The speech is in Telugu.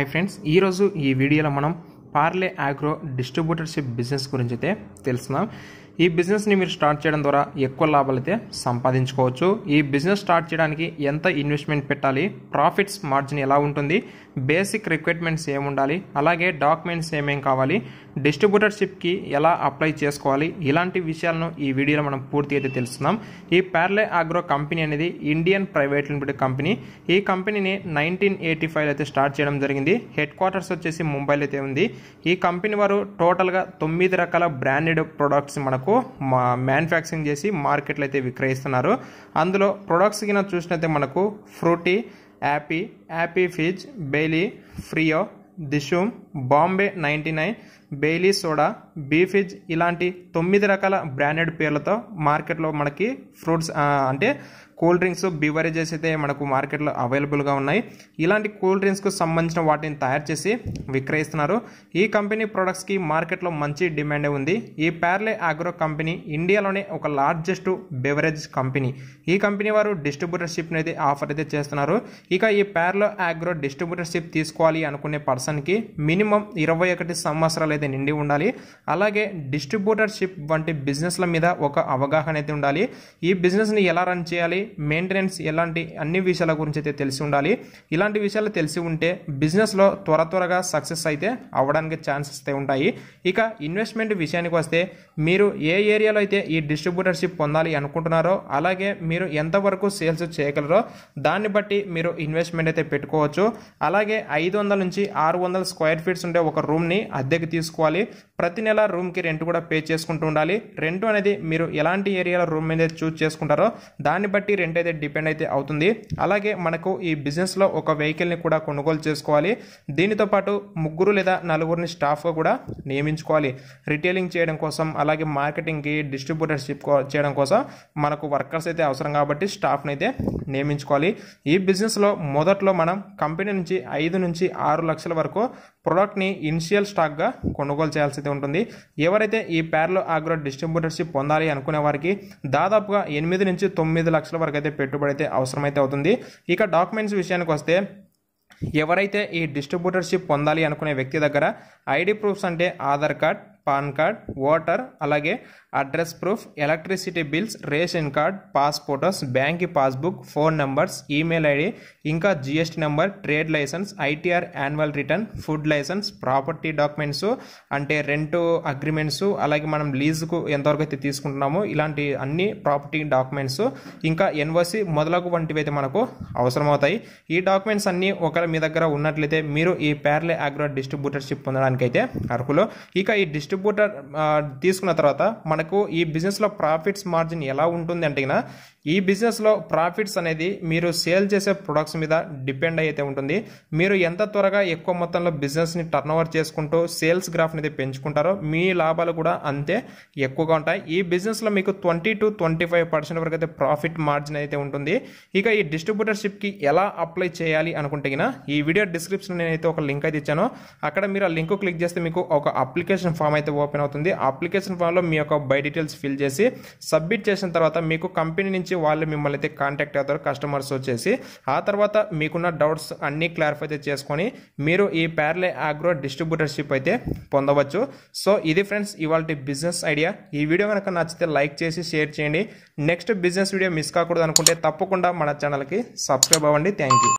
హాయ్ ఫ్రెండ్స్ ఈరోజు ఈ వీడియోలో మనం పార్లే ఆగ్రో డిస్ట్రిబ్యూటర్షిప్ బిజినెస్ గురించి అయితే తెలుసుకుందాం ఈ బిజినెస్ని మీరు స్టార్ట్ చేయడం ద్వారా ఎక్కువ లాభాలు అయితే సంపాదించుకోవచ్చు ఈ బిజినెస్ స్టార్ట్ చేయడానికి ఎంత ఇన్వెస్ట్మెంట్ పెట్టాలి ప్రాఫిట్స్ మార్జిన్ ఎలా ఉంటుంది బేసిక్ రిక్వైర్మెంట్స్ ఏముండాలి అలాగే డాక్యుమెంట్స్ ఏమేమి కావాలి డిస్ట్రిబ్యూటర్షిప్కి ఎలా అప్లై చేసుకోవాలి ఇలాంటి విషయాలను ఈ వీడియోలో మనం పూర్తి అయితే తెలుసుకుందాం ఈ ప్యార్లే ఆగ్రో కంపెనీ అనేది ఇండియన్ ప్రైవేట్ లిమిటెడ్ కంపెనీ ఈ కంపెనీని నైన్టీన్ ఎయిటీ ఫైవ్ అయితే స్టార్ట్ చేయడం జరిగింది హెడ్ క్వార్టర్స్ వచ్చేసి ముంబైలో అయితే ఉంది ఈ కంపెనీ వారు టోటల్గా తొమ్మిది రకాల బ్రాండెడ్ ప్రొడక్ట్స్ మనకు మ్యానుఫ్యాక్చరింగ్ చేసి మార్కెట్లో అయితే విక్రయిస్తున్నారు అందులో ప్రొడక్ట్స్ కింద చూసినైతే మనకు Frooti Appy Appy Fizz Bailley Frio Dhishoom Bombay ninety nine Bailley soda B Fizz ఇలాంటి తొమ్మిది రకాల బ్రాండెడ్ పేర్లతో మార్కెట్లో మనకి ఫ్రూట్స్ అంటే కూల్ డ్రింక్స్ బివరేజెస్ అయితే మనకు మార్కెట్లో అవైలబుల్గా ఉన్నాయి ఇలాంటి కూల్ డ్రింక్స్కు సంబంధించిన వాటిని తయారు చేసి విక్రయిస్తున్నారు ఈ కంపెనీ ప్రొడక్ట్స్కి మార్కెట్లో మంచి డిమాండ్ ఉంది ఈ ప్యార్లే ఆగ్రో కంపెనీ ఇండియాలోనే ఒక లార్జెస్ట్ బెవరేజ్ కంపెనీ ఈ కంపెనీ వారు డిస్ట్రిబ్యూటర్షిప్ని అయితే ఆఫర్ అయితే చేస్తున్నారు ఇక ఈ ప్యార్లో ఆగ్రో డిస్ట్రిబ్యూటర్షిప్ తీసుకోవాలి అనుకునే పర్సన్కి మినిమం మినిమం ఇరవై ఒకటి సంవత్సరాలు అయితే నిండి ఉండాలి అలాగే డిస్ట్రిబ్యూటర్షిప్ వంటి బిజినెస్ల మీద ఒక అవగాహన అయితే ఉండాలి ఈ బిజినెస్ని ఎలా రన్ చేయాలి మెయింటెనెన్స్ ఎలాంటి అన్ని విషయాల గురించి అయితే తెలిసి ఉండాలి ఇలాంటి విషయాలు తెలిసి ఉంటే బిజినెస్లో త్వర త్వరగా సక్సెస్ అయితే అవ్వడానికి ఛాన్సెస్ అయితే ఉంటాయి ఇక ఇన్వెస్ట్మెంట్ విషయానికి వస్తే మీరు ఏ ఏరియాలో అయితే ఈ డిస్ట్రిబ్యూటర్షిప్ పొందాలి అనుకుంటున్నారో అలాగే మీరు ఎంతవరకు సేల్స్ చేయగలరో దాన్ని బట్టి మీరు ఇన్వెస్ట్మెంట్ అయితే పెట్టుకోవచ్చు అలాగే ఐదు వందల నుంచి ఆరు వందల స్క్వేర్ ఫీట్ ఫీట్స్ ఉండే ఒక రూమ్ని అద్దెకి తీసుకోవాలి ప్రతి నెల రూమ్కి రెంట్ కూడా పే చేసుకుంటూ ఉండాలి రెంట్ అనేది మీరు ఎలాంటి ఏరియాలో రూమ్ మీద చూస్ చేసుకుంటారో దాన్ని బట్టి రెంట్ అయితే డిపెండ్ అయితే అవుతుంది అలాగే మనకు ఈ బిజినెస్లో ఒక వెహికల్ని కూడా కొనుగోలు చేసుకోవాలి దీనితో పాటు ముగ్గురు లేదా నలుగురిని స్టాఫ్గా కూడా నియమించుకోవాలి రిటైలింగ్ చేయడం కోసం అలాగే మార్కెటింగ్కి డిస్ట్రిబ్యూటర్షిప్ చేయడం కోసం మనకు వర్కర్స్ అయితే అవసరం కాబట్టి స్టాఫ్ని అయితే నియమించుకోవాలి ఈ బిజినెస్లో మొదట్లో మనం కంపెనీ నుంచి ఐదు నుంచి ఆరు లక్షల వరకు ప్రోడక్ట్ని ఇనిషియల్ స్టాక్గా కొనుగోలు చేయాల్సింది ఉంటుంది ఎవరైతే ఈ ప్యారలో ఆగ్రో డిస్ట్రిబ్యూటర్షిప్ పొందాలి అనుకునే వారికి దాదాపుగా ఎనిమిది నుంచి తొమ్మిది లక్షల వరకు అయితే పెట్టుబడి అయితే అవసరమైతే అవుతుంది ఇక డాక్యుమెంట్స్ విషయానికి వస్తే ఎవరైతే ఈ డిస్ట్రిబ్యూటర్షిప్ పొందాలి అనుకునే వ్యక్తి దగ్గర ఐడి ప్రూఫ్స్ అంటే Aadhaar card PAN card voter అలాగే address proof electricity bills ration card pass photos bank passbook phone numbers email ID ఇంకా GST number trade licence ITR annual return food licence property documents అంటే రెంట్ అగ్రిమెంట్స్ అలాగే మనం లీజుకు ఎంతవరకు అయితే తీసుకుంటున్నామో ఇలాంటి అన్ని ప్రాపర్టీ డాక్యుమెంట్స్ ఇంకా ఎన్ఓసి మొదలగు వంటివి అయితే మనకు అవసరమవుతాయి ఈ డాక్యుమెంట్స్ అన్నీ ఒకవేళ మీ దగ్గర ఉన్నట్లయితే మీరు ఈ పేర్లే అగ్రో డిస్ట్రిబ్యూటర్షిప్ పొందడానికైతే అర్హులు ఇక ఈ డిస్ట్రిబ్యూ డిస్ట్రిబ్యూటర్ తీసుకున్న తర్వాత మనకు ఈ బిజినెస్లో ప్రాఫిట్స్ మార్జిన్ ఎలా ఉంటుంది అంటే ఈ బిజినెస్లో ప్రాఫిట్స్ అనేది మీరు సేల్ చేసే ప్రొడక్ట్స్ మీద డిపెండ్ అయితే ఉంటుంది మీరు ఎంత త్వరగా ఎక్కువ మొత్తంలో బిజినెస్ని టర్న్ ఓవర్ చేసుకుంటూ సేల్స్ గ్రాఫ్ అనేది పెంచుకుంటారో మీ లాభాలు కూడా అంతే ఎక్కువగా ఉంటాయి ఈ బిజినెస్లో మీకు twenty two twenty five percent వరకు అయితే ప్రాఫిట్ మార్జిన్ అయితే ఉంటుంది ఇక ఈ డిస్ట్రిబ్యూటర్షిప్కి ఎలా అప్లై చేయాలి అనుకుంటే ఈ వీడియో డిస్క్రిప్షన్ నేనైతే ఒక లింక్ అయితే ఇచ్చాను అక్కడ మీరు ఆ లింక్ క్లిక్ చేస్తే మీకు ఒక అప్లికేషన్ ఫామ్ అయితే ఓపెన్ అవుతుంది అప్లికేషన్ ఫామ్లో మీ యొక్క బై డీటెయిల్స్ ఫిల్ చేసి సబ్మిట్ చేసిన తర్వాత మీకు కంపెనీ నుంచి నుంచి వాళ్ళు మిమ్మల్ని అయితే కాంటాక్ట్ అవుతారు కస్టమర్స్ వచ్చేసి ఆ తర్వాత మీకున్న డౌట్స్ అన్నీ క్లారిఫై చేసుకొని మీరు ఈ ప్యారలే ఆగ్రో డిస్ట్రిబ్యూటర్షిప్ అయితే పొందవచ్చు సో ఇది ఫ్రెండ్స్ ఇవాళ బిజినెస్ ఐడియా ఈ వీడియో కనుక నచ్చితే లైక్ చేసి షేర్ చేయండి నెక్స్ట్ బిజినెస్ వీడియో మిస్ కాకూడదు అనుకుంటే తప్పకుండా మన ఛానల్కి సబ్స్క్రైబ్ అవ్వండి థ్యాంక్ యూ